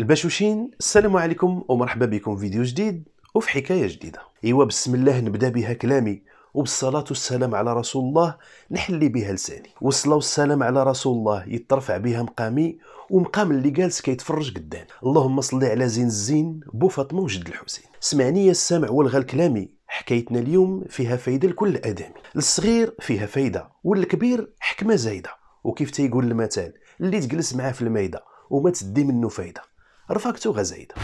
البشوشين السلام عليكم ومرحبا بكم في فيديو جديد وفي حكاية جديدة إيوا بسم الله نبدأ بها كلامي وبالصلاة والسلام على رسول الله نحلي بها لساني والصلاة والسلام على رسول الله يترفع بها مقامي ومقام اللي جالس كيتفرج قدام اللهم صل على زين الزين بو فاطمة وجد الحسين سمعني يا السامع والغى لكلامي حكايتنا اليوم فيها فايدة لكل آدمي للصغير فيها فايدة والكبير حكمة زايدة وكيف تيقول المثال اللي تجلس معاه في المايدة وما تدي منه فايده رفقتها زايدة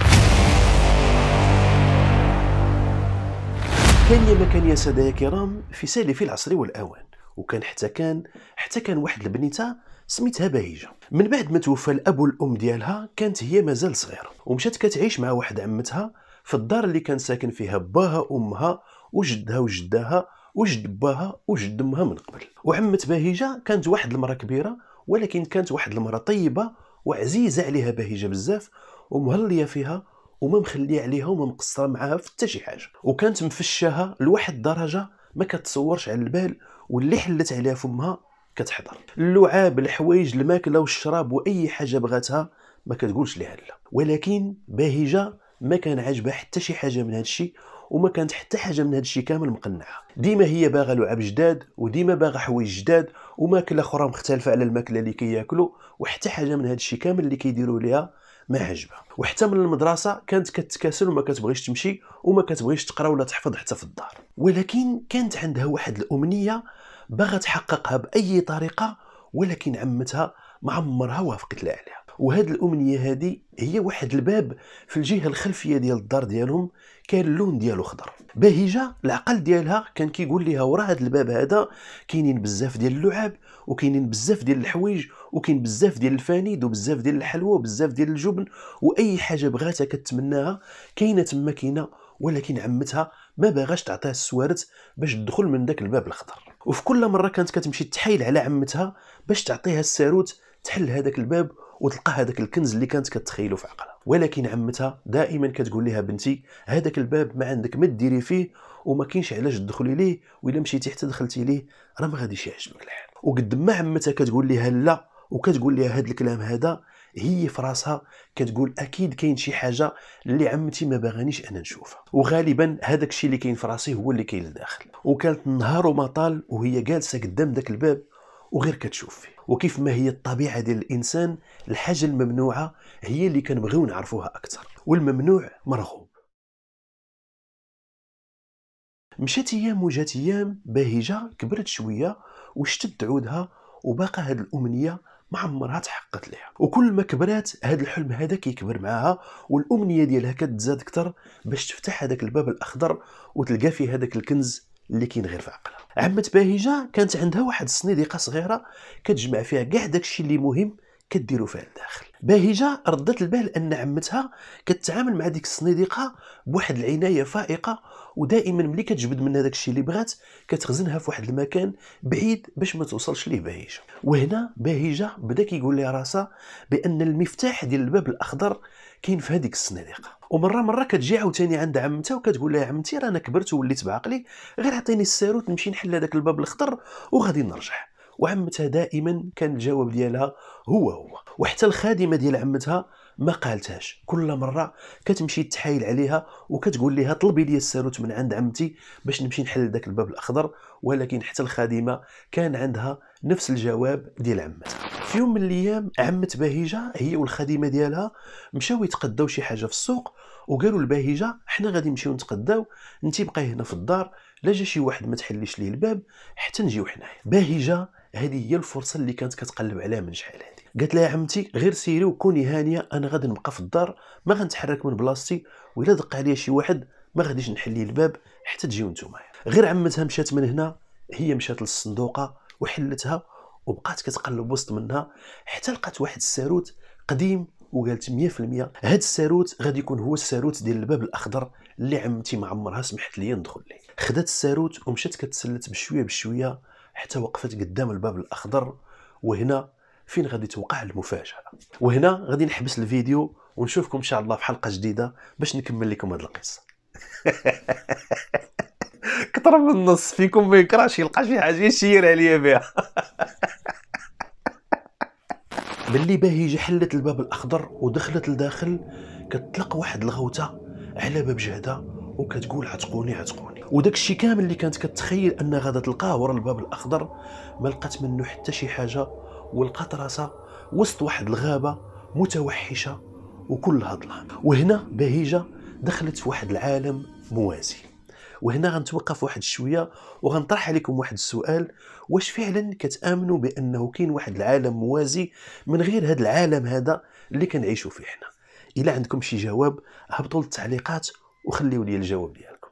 كان يا ما كان يا سادة يا كرام في سالف العصر والأوان وكان حتى كان حتى كان واحد البنيته سميتها بهيجه من بعد ما توفى الاب والام ديالها كانت هي مازال صغيره ومشات كتعيش مع واحد عمتها في الدار اللي كان ساكن فيها باها امها وجدها وجداها وجد باها وجد امها من قبل وعمت بهيجه كانت واحد المراه كبيره ولكن كانت واحد المراه طيبه وعزيزه عليها بهيجه بزاف ومهليه فيها وما مخليه عليها وما مقصره معاها في حتى شي حاجه وكانت مفشاها لواحد الدرجه ما كتصورش على البال واللي حلت عليها فمها كتحضر اللعاب الحوايج الماكله والشراب واي حاجه بغاتها ما كتقولش ليها لا ولكن باهجه ما كان عاجبها حتى شي حاجه من هذا الشيء وما كانت حتى حاجه من هذا الشيء كامل مقنعه ديما هي باغا لعاب جداد وديما باغا حوايج جداد وماكله اخرى مختلفه على الماكله اللي كياكلوا وحتى حاجه من هذا الشيء كامل اللي كيديروا ليها ما عجبها وحتى من المدرسه كانت كتكاسل وما كتبغيش تمشي وما كتبغيش تقرا ولا تحفظ حتى في الدار ولكن كانت عندها واحد الامنيه باغا تحققها باي طريقه ولكن عمتها ما عمرها وافقت لها عليها وهاد الامنيه هادي هي واحد الباب في الجهه الخلفيه ديال الدار ديالهم كان اللون ديالو خضر بهجه العقل ديالها كان كيقول لها ورا هاد الباب هذا كاينين بزاف ديال اللعاب وكاينين بزاف ديال الحوايج وكاين بزاف ديال الفانيد وبزاف ديال الحلوى وبزاف ديال الجبن واي حاجه بغاتها كتمناها كاينه تما كاينه ولكن عمتها ما باغاش تعطيها السوارت باش تدخل من داك الباب الخضر وفي كل مره كانت كتمشي تحايل على عمتها باش تعطيها الساروت تحل هذاك الباب وتلقى هذاك الكنز اللي كانت كتخيلو في عقلها ولكن عمتها دائما كتقول لها بنتي هذاك الباب ما عندك ما ديري فيه وما كاينش علاش تدخلي ليه والا مشيتي حتى دخلتي ليه راه ما غاديش يعجبك الحال وقد ما عمتها كتقول لها لا وكتقول لها هذا الكلام هذا هي في راسها كتقول اكيد كاين شي حاجه اللي عمتي ما باغانيش انا نشوفها وغالبا هذاك الشيء اللي كاين في راسي هو اللي كاين لداخل وكانت نهار وما طال وهي جالسه قدام داك الباب وغير كتشوف فيه وكيف ما هي الطبيعه ديال الانسان الحاجه الممنوعه هي اللي كنبغيو نعرفوها اكثر والممنوع مرغوب مشات ايام وجات ايام باهجه كبرت شويه وشتد عودها وباقا هاد الامنيه ما عمرها تحققت ليها وكل ما كبرات هاد الحلم هذا كيكبر معاها والامنيه ديالها كتزاد اكثر باش تفتح هذاك الباب الاخضر وتلقى فيه هذاك الكنز اللي كاين غير في عقلها عمت باهجة كانت عندها واحد الصنيديقه صغيرة كتجمع فيها كاع داكشي اللي مهم كديروا فيها الداخل باهجه ردت البال ان عمتها كتعامل مع ديك الصنيديقه بواحد العنايه فائقه ودائما ملي كتجبد منها داك الشيء اللي بغات كتخزنها في واحد المكان بعيد باش ما توصلش ليه باهجه وهنا باهجه بدا كيقول لها راسها بان المفتاح ديال الباب الاخضر كاين في هذيك الصنيديقه ومره مره كتجي عاوتاني عند عمتها وكتقول لها عمتي رانا كبرت ووليت بعقلي غير عطيني الساروت نمشي نحل هذاك الباب الاخضر وغادي نرجع وعمتها دائما كان الجواب ديالها هو هو وحتى الخادمه ديال عمتها ما قالتهاش كل مره كتمشي تحايل عليها وكتقول لها طلبي لي الساروت من عند عمتي باش نمشي نحل داك الباب الاخضر ولكن حتى الخادمه كان عندها نفس الجواب ديال عمتها في يوم من الايام عمت بهيجه هي والخادمه ديالها مشاو يتقداو شي حاجه في السوق وقالوا لبهيجه حنا غادي نمشيو نتقداو انت بقاي هنا في الدار لا جا شي واحد ما تحليش ليه الباب حتى نجيو حنايا بهيجه هذه هي الفرصه اللي كانت كتقلب عليها من شحال هذه قالت لها عمتي غير سيري وكوني هانيه انا غادي نبقى في الدار ما غنتحرك من بلاصتي وإلا دق عليا شي واحد ما غاديش نحلي الباب حتى تجيو نتوما غير عمتها مشات من هنا هي مشات للصندوقه وحلتها وبقات كتقلب وسط منها حتى لقات واحد الساروت قديم وقالت 100% هذا الساروت غادي يكون هو الساروت ديال الباب الاخضر اللي عمتي ما عمرها سمحت لي ندخل ليه خدات الساروت ومشات كتسلت بشويه بشويه حتى وقفت قدام الباب الاخضر وهنا فين غادي توقع المفاجاه وهنا غادي نحبس الفيديو ونشوفكم ان شاء الله في حلقه جديده باش نكمل لكم هذه القصه كثر من النص فيكم ما يكرهش يلقى شي حاجه يشير عليا بها ملي باهيجه حلت الباب الاخضر ودخلت لداخل كتطلق واحد الغوته على باب جهده وكتقول عتقوني عتقوني وداك الشيء كامل اللي كانت كتخيل ان غادا تلقاه ورا الباب الاخضر ما لقات منه حتى شي حاجه ولقات راسها وسط واحد الغابه متوحشه وكلها ظلام وهنا بهيجه دخلت في واحد العالم موازي وهنا غنتوقف واحد شويه وغنطرح عليكم واحد السؤال واش فعلا كتامنوا بانه كاين واحد العالم موازي من غير هذا العالم هذا اللي كنعيشوا فيه حنا الا عندكم شي جواب هبطوا للتعليقات وخليوا لي الجواب ديالكم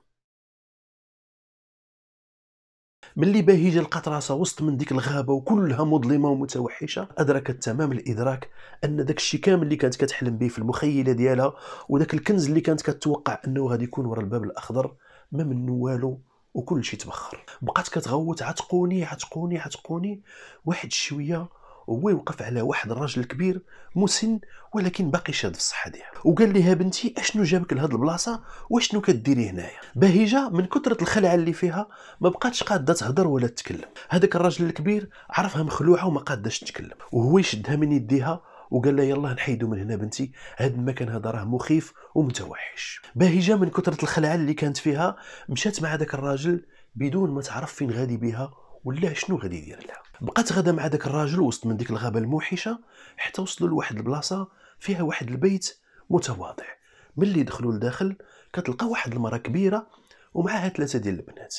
ملي بهيجه لقات راسها وسط من ديك الغابه وكلها مظلمه ومتوحشه ادركت تمام الادراك ان داك الشيء كامل اللي كانت كتحلم به في المخيله ديالها وداك الكنز اللي كانت كتوقع انه غادي يكون ورا الباب الاخضر ما منو والو وكل شيء تبخر بقات كتغوت عتقوني عتقوني عتقوني واحد شويه هو وقف على واحد الراجل كبير مسن ولكن باقي شاد في الصحه ديالو وقال لها بنتي اشنو جابك لهاد البلاصه واشنو كديري هنايا بهيجه من كثره الخلعه اللي فيها ما بقاتش قاده تهضر ولا تتكلم هذاك الراجل الكبير عرفها مخلوعه وما قاداش تتكلم وهو يشدها من يديها وقال لها يلا نحيدو من هنا بنتي هاد المكان هذا راه مخيف ومتوحش بهيجه من كثره الخلعه اللي كانت فيها مشات مع ذاك الراجل بدون ما تعرف فين غادي بها ولا شنو غادي يدير لها بقات غدا مع داك الراجل وسط من ديك الغابه الموحشه حتى وصلوا لواحد البلاصه فيها واحد البيت متواضع ملي دخلوا لداخل كتلقى واحد المراه كبيره ومعها ثلاثه ديال البنات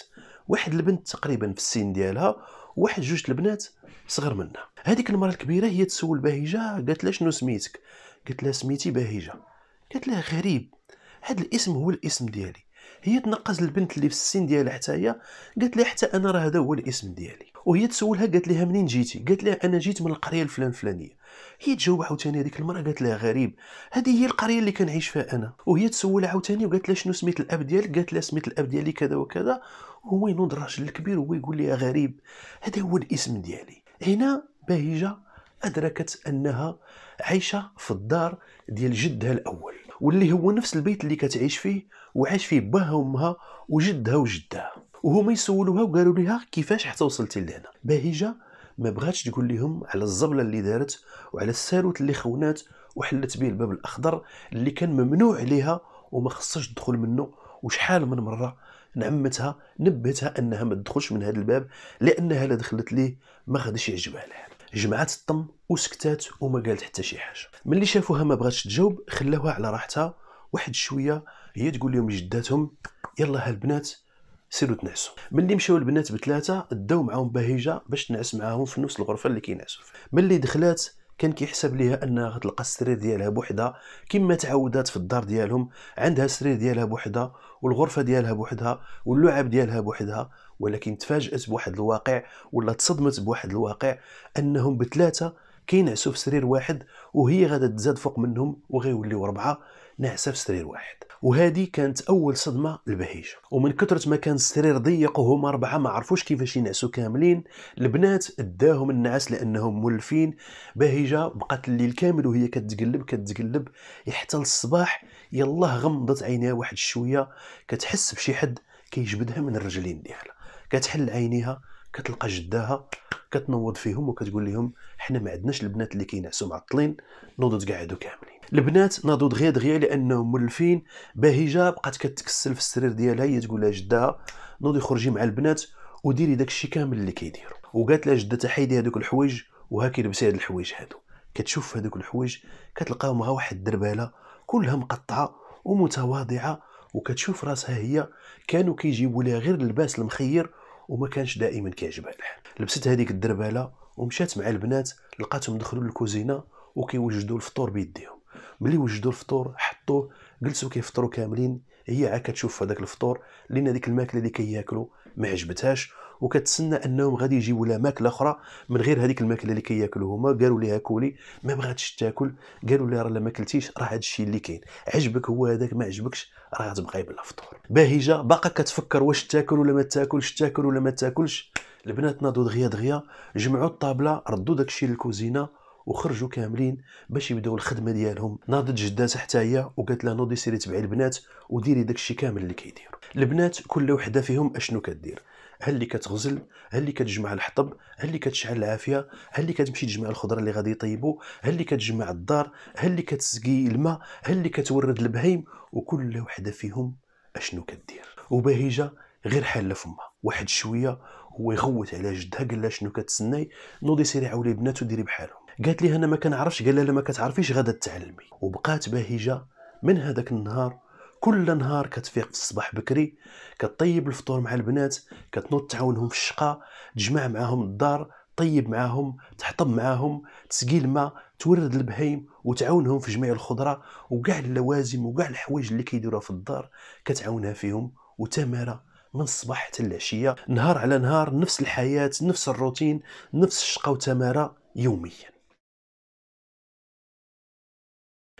واحد البنت تقريبا في السن ديالها وواحد جوج البنات صغر منها هذيك المراه الكبيره هي تسول بهيجه قالت لها شنو سميتك قالت لها سميتي بهيجه قالت لها غريب هذا الاسم هو الاسم ديالي هي تنقز البنت اللي في السن ديالها حتى هي قالت لها حتى انا راه هذا هو الاسم ديالي وهي تسولها قالت لها منين جيتي قالت لها انا جيت من القريه الفلان فلانيه هي تجاوب عاوتاني هذيك المراه قالت لها غريب هذه هي القريه اللي كنعيش فيها انا وهي تسولها عاوتاني وقالت لها شنو سميت الاب ديالك قالت لها سميت الاب ديالي كذا وكذا وهو ينوض الراجل الكبير وهو يقول لها غريب هذا هو الاسم ديالي هنا بهجه ادركت انها عايشه في الدار ديال جدها الاول واللي هو نفس البيت اللي كتعيش فيه وعاش فيه باها وامها وجدها وجدها وهما يسولوها وقالوا لها كيفاش حتى وصلتي لهنا بهيجه ما بغاتش تقول لهم على الزبله اللي دارت وعلى الساروت اللي خونات وحلت به الباب الاخضر اللي كان ممنوع عليها وما خصهاش تدخل منه وشحال من مره نعمتها نبهتها انها ما تدخلش من هذا الباب لانها لا دخلت ليه ما غاديش يعجبها لها جمعات الطم وسكتات وما قالت حتى شي حاجه ملي شافوها ما بغاتش تجاوب خلاوها على راحتها واحد شويه هي تقول لهم جداتهم يلا هالبنات سيروا تنعسوا ملي مشاو البنات بثلاثه داو معاهم بهيجه باش تنعس معاهم في نفس الغرفه اللي كينعسوا فيها ملي دخلات كان كيحسب ليها انها غتلقى السرير ديالها بوحدها كما تعودات في الدار ديالهم عندها السرير ديالها بوحدها والغرفه ديالها بوحدها واللعب ديالها بوحدها ولكن تفاجات بواحد الواقع ولا تصدمت بواحد الواقع انهم بثلاثه كينعسوا في سرير واحد وهي غادا تزاد فوق منهم وغيوليو ربعه نعسه في سرير واحد وهذه كانت اول صدمه لبهيجه ومن كثره ما كان السرير ضيق وهما اربعه ما عرفوش كيفاش ينعسوا كاملين البنات اداهم النعاس لانهم مولفين بهيجه بقات الليل كامل وهي كتقلب كتقلب حتى الصباح يلاه غمضت عينيها واحد شويه كتحس بشي حد كيجبدها من الرجلين ديالها كتحل عينيها كتلقى جداها كتنوض فيهم وكتقول لهم حنا ما عندناش البنات اللي كينعسوا معطلين نوضوا تقعدوا كاملين البنات ناضوا دغيا دغيا لانهم ملفين بهجه بقات كتكسل في السرير ديالها هي تقول لها جداها نوضي خرجي مع البنات وديري داكشي كامل اللي كيديروا وقالت لها جدتها حيدي هذوك الحوايج وهاكي لبسي هاد الحوايج هادو كتشوف هذوك الحوايج كتلقاهم ها واحد الدرباله كلها مقطعه ومتواضعه وكتشوف راسها هي كانوا كيجيبوا لها غير اللباس المخير وما كانش دائما كيعجبها الحال لبست هذيك الدرباله ومشات مع البنات لقاتهم دخلوا للكوزينه وكيوجدوا الفطور بيديهم ملي وجدوا الفطور حطوه جلسوا كيفطروا كاملين هي عا كتشوف هذاك الفطور لان هذيك الماكله اللي كياكلوا ما عجبتهاش وكتسنى انهم غادي يجيبوا لها ماكله اخرى من غير هذيك الماكله اللي كياكلوا هما قالوا لها كولي ما بغاتش تاكل قالوا لها راه ما كلتيش راه هذا الشيء اللي كاين عجبك هو هذاك ما عجبكش راه غتبقاي بلا فطور باهجه باقا كتفكر واش تاكل ولا ما تاكلش تاكل ولا ما تاكلش البنات ناضوا دغيا دغيا جمعوا الطابله ردوا داك الشيء للكوزينه وخرجوا كاملين باش يبداو الخدمه ديالهم ناضت جداتها حتى هي وقالت لها نوضي سيري تبعي البنات وديري داك الشيء كامل اللي كيديروا البنات كل وحده فيهم اشنو كدير هل اللي كتغزل هل اللي كتجمع الحطب هل اللي كتشعل العافيه هل اللي كتمشي تجمع الخضره اللي غادي يطيبوا هل اللي كتجمع الدار هل اللي كتسقي الماء هل اللي كتورد البهيم وكل وحده فيهم اشنو كدير وبهيجه غير حاله فمها واحد شويه هو يغوت على جدها قال لها شنو كتسناي نوضي سيري عاولي بنات وديري بحالهم قالت لي انا ما كنعرفش قال لها لا ما كتعرفيش غادا تعلمي وبقات بهيجه من هذاك النهار كل نهار كتفيق في الصباح بكري كطيب الفطور مع البنات كتنوض تعاونهم في الشقه تجمع معاهم الدار طيب معاهم تحطب معاهم تسقي الماء تورد البهيم وتعاونهم في جميع الخضره وكاع اللوازم وكاع الحوايج اللي كيديروها في الدار كتعاونها فيهم وتماره من الصباح حتى العشيه نهار على نهار نفس الحياه نفس الروتين نفس الشقه وتماره يوميا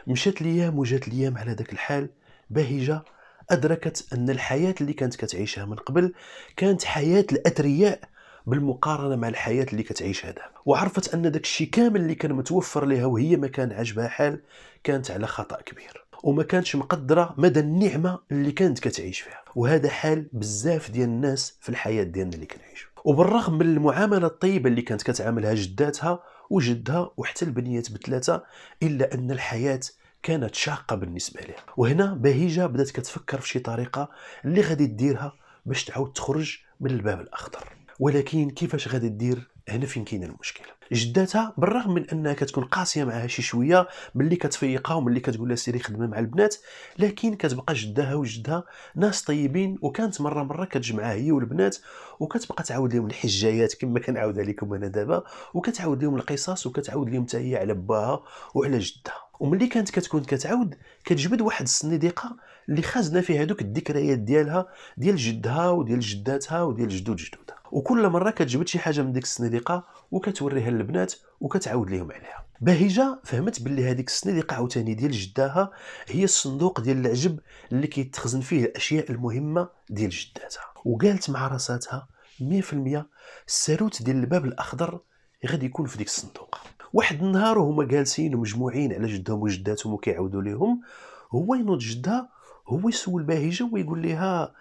مشات ليام وجات ليام على داك الحال بهجة ادركت ان الحياه اللي كانت كتعيشها من قبل كانت حياه الاثرياء بالمقارنه مع الحياه اللي كتعيشها دابا وعرفت ان داك الشيء كامل اللي كان متوفر لها وهي ما كان عاجبها حال كانت على خطا كبير وما كانتش مقدره مدى النعمه اللي كانت كتعيش فيها وهذا حال بزاف ديال الناس في الحياه ديالنا اللي كنعيشو وبالرغم من المعامله الطيبه اللي كانت كتعاملها جداتها وجدها وحتى البنيات بثلاثه الا ان الحياه كانت شاقه بالنسبه لها وهنا بهيجه بدات كتفكر في شي طريقه اللي غادي ديرها باش تعاود تخرج من الباب الاخضر ولكن كيفاش غادي دير هنا فين كاين المشكل جداتها بالرغم من انها كتكون قاسيه معها شي شويه ملي كتفيقها وملي كتقول لها سيري خدمه مع البنات لكن كتبقى جداها وجدها ناس طيبين وكانت مره مره كتجمعها هي والبنات وكتبقى تعاود لهم الحجايات كما كنعاود عليكم انا دابا وكتعاود لهم القصص وكتعاود لهم حتى هي على باها وعلى جدها وملي كانت كتكون كتعاود كتجبد واحد الصنيديقه اللي خازنه فيها هذوك الذكريات ديالها ديال جدها وديال جداتها وديال جدود جدودها وكل مره كتجبد شي حاجه من ديك الصنيديقه وكتوريها للبنات وكتعاود لهم عليها بهجه فهمت باللي هذيك الصنيديقة عاوتاني ديال جداها هي الصندوق ديال العجب اللي كيتخزن فيه الاشياء المهمه ديال جداتها وقالت مع راساتها 100% الساروت ديال الباب الاخضر غادي يكون في ديك الصندوق واحد النهار وهما جالسين ومجموعين على جدهم وجداتهم وكيعاودوا ليهم هو ينوض جدها هو يسول باهجه ويقول لها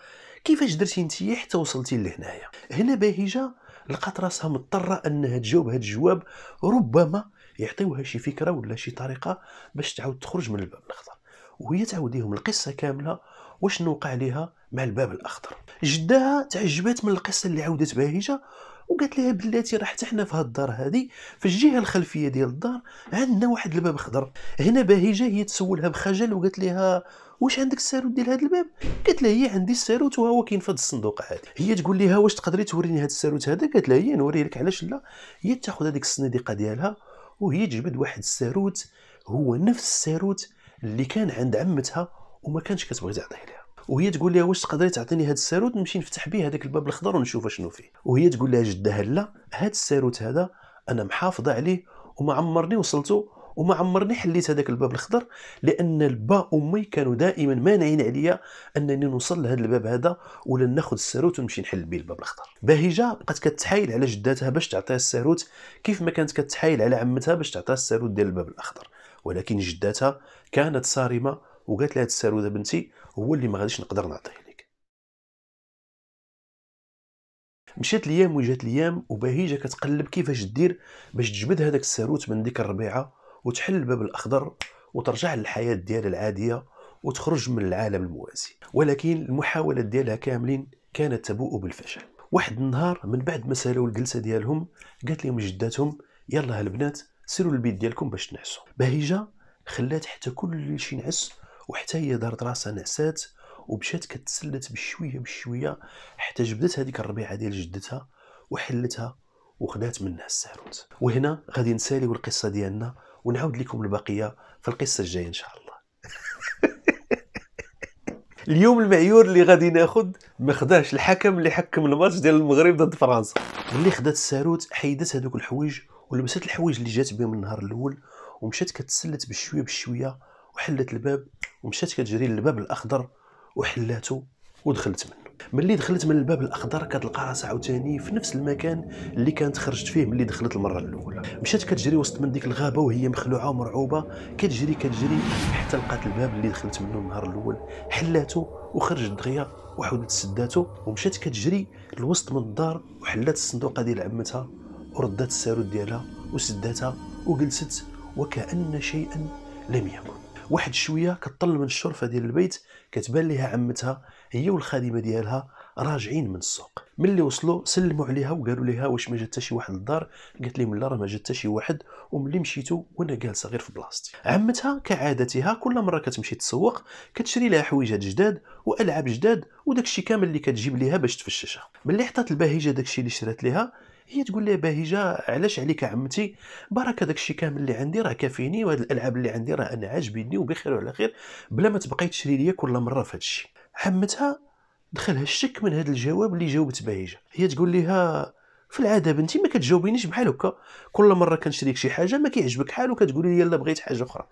كيفاش درتي انت حتى وصلتي لهنايا هنا باهجه لقات راسها مضطره انها تجاوب هذا الجواب ربما يعطيوها شي فكره ولا شي طريقه باش تعاود تخرج من الباب الاخضر وهي تعاوديهم القصه كامله واش وقع لها مع الباب الاخضر جدها تعجبات من القصه اللي عودت باهجه وقالت لها بلاتي راه حتى حنا في هاد الدار هادي في الجهه الخلفيه ديال الدار عندنا واحد الباب خضر هنا بهيجه هي تسولها بخجل وقالت لها واش عندك الساروت ديال هذا الباب قالت لها هي عندي الساروت وهو كاين في هاد الصندوق هذا هي تقول لها واش تقدري توريني هذا الساروت هذا قالت لها هي نوري لك علاش لا هي تاخذ هذيك الصناديقه ديالها وهي تجبد واحد الساروت هو نفس الساروت اللي كان عند عمتها وما كانش كتبغي تعطيه لها وهي تقول لها واش تقدري تعطيني هذا الساروت نمشي نفتح به هذاك الباب الاخضر ونشوف شنو فيه وهي تقول لها جدها لا هذا الساروت هذا انا محافظه عليه وما عمرني وصلته وما عمرني حليت هذاك الباب الاخضر لان البا امي كانوا دائما مانعين عليا انني نوصل لهذا الباب هذا ولا ناخذ الساروت ونمشي نحل به الباب الاخضر بهجه بقات كتحايل على جداتها باش تعطيها الساروت كيف ما كانت كتحايل على عمتها باش تعطيها الساروت ديال الباب الاخضر ولكن جداتها كانت صارمه وقالت لها الساروت بنتي هو اللي ما غاديش نقدر نعطيه لك مشات ليام وجات ليام وبهيجه كتقلب كيفاش دير باش تجبد هذاك الساروت من ديك الربيعه وتحل الباب الاخضر وترجع للحياه ديالها العاديه وتخرج من العالم الموازي ولكن المحاولات ديالها كاملين كانت تبوء بالفشل واحد النهار من بعد ما سالوا الجلسه ديالهم قالت لهم جداتهم يلا البنات سيروا للبيت ديالكم باش تنعسوا بهيجه خلات حتى كل شيء نعس وحتى هي دارت راسها نعسات ومشات كتسلت بشويه بشويه حتى جبدت هذيك الربيعه ديال جدتها وحلتها وخدات منها الساروت وهنا غادي نساليو القصه ديالنا ونعاود لكم البقيه في القصه الجايه ان شاء الله اليوم المعيور اللي غادي ناخذ ما خداش الحكم اللي حكم الماتش ديال المغرب ضد فرنسا ملي خدات الساروت حيدت هذوك الحوايج ولبست الحوايج اللي جات بهم النهار الاول ومشات كتسلت بشويه بشويه وحلت الباب ومشات كتجري للباب الاخضر وحلاته ودخلت منه ملي دخلت من الباب الاخضر كتلقى راسها عاوتاني في نفس المكان اللي كانت خرجت فيه ملي دخلت المره الاولى مشات كتجري وسط من ديك الغابه وهي مخلوعه ومرعوبه كتجري كتجري حتى لقات الباب اللي دخلت منه النهار الاول حلاته وخرجت دغيا وحودت سداته ومشات كتجري لوسط من الدار وحلات الصندوقه ديال عمتها وردات السارود ديالها وسداتها وجلست وكأن شيئا لم يكن واحد شويه كطل من الشرفه ديال البيت كتبان ليها عمتها هي والخادمه ديالها راجعين من السوق ملي وصلوا سلموا عليها وقالوا لها واش ما جات شي واحد للدار قالت لهم لا راه ما جات شي واحد وملي مشيتو وانا جالسه غير في بلاصتي عمتها كعادتها كل مره كتمشي تسوق كتشري لها حويجات جداد والعاب جداد وداكشي كامل اللي كتجيب ليها باش تفششها ملي حطات البهيجه داكشي اللي شرات ليها هي تقول ليه بهيجه علاش عليك عمتي بركه داكشي كامل اللي عندي راه كافيني وهاد الالعاب اللي عندي راه انا عاجبيني وبخير وعلى خير بلا ما تبقاي تشري ليا كل مره في هادشي عمتها دخلها الشك من هذا الجواب اللي جاوبت بهيجه هي تقول لها في العاده بنتي ما كتجاوبينيش بحال هكا كل مره كنشريك شي حاجه ما كيعجبك حال وكتقولي لي لا بغيت حاجه اخرى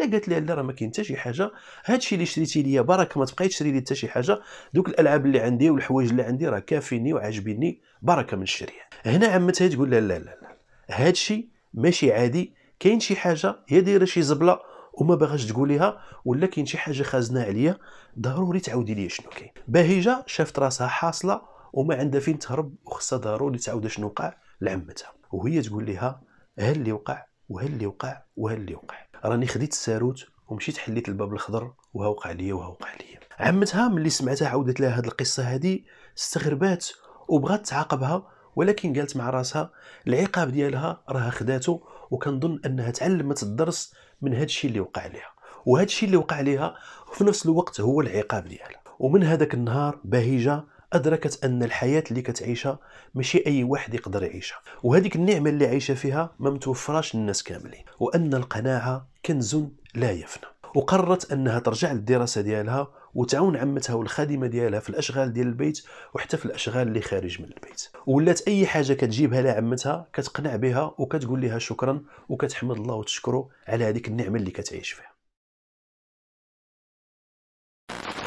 لا قالت لي لا راه ما كاين حتى شي حاجه هادشي اللي شريتي ليا برك ما تبقاي تشري لي حتى شي حاجه دوك الالعاب اللي عندي والحوايج اللي عندي راه كافيني وعاجبيني بركه من الشريه هنا عمتها تقول لا لا لا, لا. هادشي ماشي عادي كاين شي حاجه هي دايره شي زبله وما باغاش تقوليها ولا كاين شي حاجه خازنه عليا ضروري تعاودي لي شنو كاين بهيجه شافت راسها حاصله وما عندها فين تهرب وخصها ضروري تعاود شنو وقع لعمتها وهي تقول لها ها اللي وقع وها اللي وقع وها اللي وقع راني خديت الساروت ومشيت حليت الباب الخضر وها وقع ليا وها وقع ليا عمتها ملي سمعتها عاودت لها هذه القصه هذه استغربات وبغات تعاقبها ولكن قالت مع راسها العقاب ديالها راها خداتو وكنظن انها تعلمت الدرس من هاد الشيء اللي وقع ليها وهاد الشيء اللي وقع ليها في نفس الوقت هو العقاب ديالها ومن هذاك النهار بهيجه ادركت ان الحياه اللي كتعيشها ماشي اي واحد يقدر يعيشها وهذيك النعمه اللي عايشه فيها ما متوفراش للناس كاملين وان القناعه كنز لا يفنى وقررت انها ترجع للدراسه ديالها وتعاون عمتها والخادمه ديالها في الاشغال ديال البيت وحتى في الاشغال اللي خارج من البيت ولات اي حاجه كتجيبها لعمتها كتقنع بها وكتقول لها شكرا وكتحمد الله وتشكره على هذيك النعمه اللي كتعيش فيها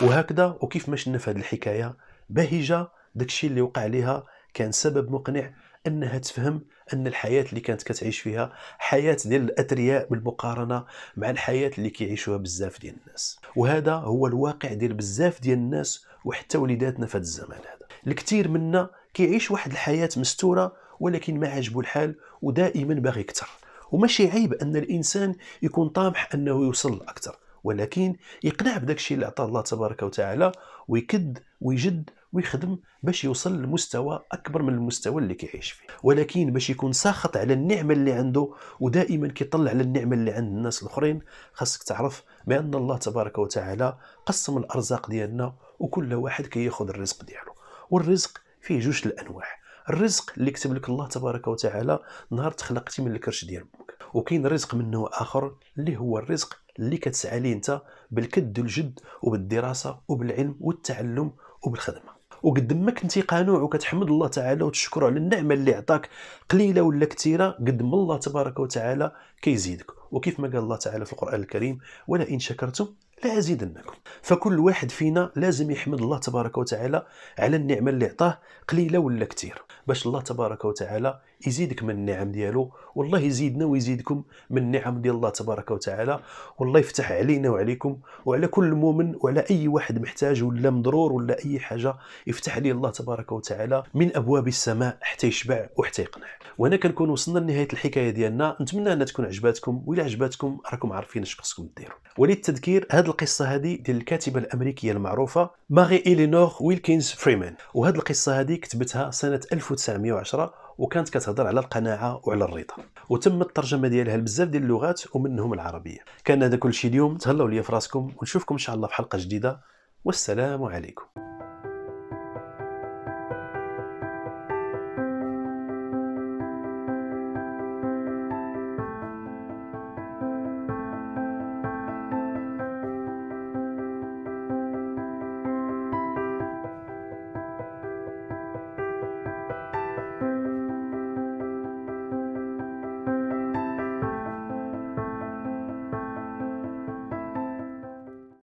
وهكذا وكيف ما شفنا في هذه الحكايه بهجه داكشي اللي وقع لها كان سبب مقنع انها تفهم ان الحياه اللي كانت كتعيش فيها حياه ديال الاثرياء بالمقارنه مع الحياه اللي كيعيشوها بزاف ديال الناس وهذا هو الواقع ديال بزاف ديال الناس وحتى وليداتنا في هذا الزمان هذا الكثير منا كيعيش واحد الحياه مستوره ولكن ما عجبو الحال ودائما باغي اكثر وماشي عيب ان الانسان يكون طامح انه يوصل اكثر ولكن يقنع بداك الشيء اللي عطاه الله تبارك وتعالى ويكد ويجد ويخدم باش يوصل لمستوى اكبر من المستوى اللي كيعيش فيه ولكن باش يكون ساخط على النعمه اللي عنده ودائما كيطلع على النعمه اللي عند الناس الاخرين خاصك تعرف بان الله تبارك وتعالى قسم الارزاق ديالنا وكل واحد كياخذ كي الرزق ديالو والرزق فيه جوج الانواع الرزق اللي كتب لك الله تبارك وتعالى نهار تخلقتي من الكرش ديال امك وكاين رزق من نوع اخر اللي هو الرزق اللي كتسعى ليه انت بالكد والجد وبالدراسه وبالعلم والتعلم وبالخدمه وقد ما كنتي قانوع وكتحمد الله تعالى وتشكر على النعمه اللي عطاك قليله ولا كثيره قد ما الله تبارك وتعالى كيزيدك وكيف ما قال الله تعالى في القران الكريم ولئن شكرتم لازيدنكم فكل واحد فينا لازم يحمد الله تبارك وتعالى على النعمه اللي عطاه قليله ولا كثير باش الله تبارك وتعالى يزيدك من النعم ديالو والله يزيدنا ويزيدكم من النعم ديال الله تبارك وتعالى والله يفتح علينا وعليكم وعلى كل مؤمن وعلى اي واحد محتاج ولا مضرور ولا اي حاجه يفتح لي الله تبارك وتعالى من ابواب السماء حتى يشبع وحتى يقنع وهنا كنكون وصلنا لنهايه الحكايه ديالنا نتمنى انها تكون عجباتكم ولا عجباتكم راكم عارفين اش خصكم ديروا وللتذكير هذه القصه هذه ديال الكاتبه الامريكيه المعروفه ماري إلينور ويلكنز فريمان وهذه القصه هذه كتبتها سنه 1910 وكانت كتهضر على القناعه وعلى الرضا وتم الترجمه ديالها لبزاف ديال اللغات ومنهم العربيه كان هذا كل شيء اليوم تهلاو ليا فراسكم ونشوفكم ان شاء الله في حلقه جديده والسلام عليكم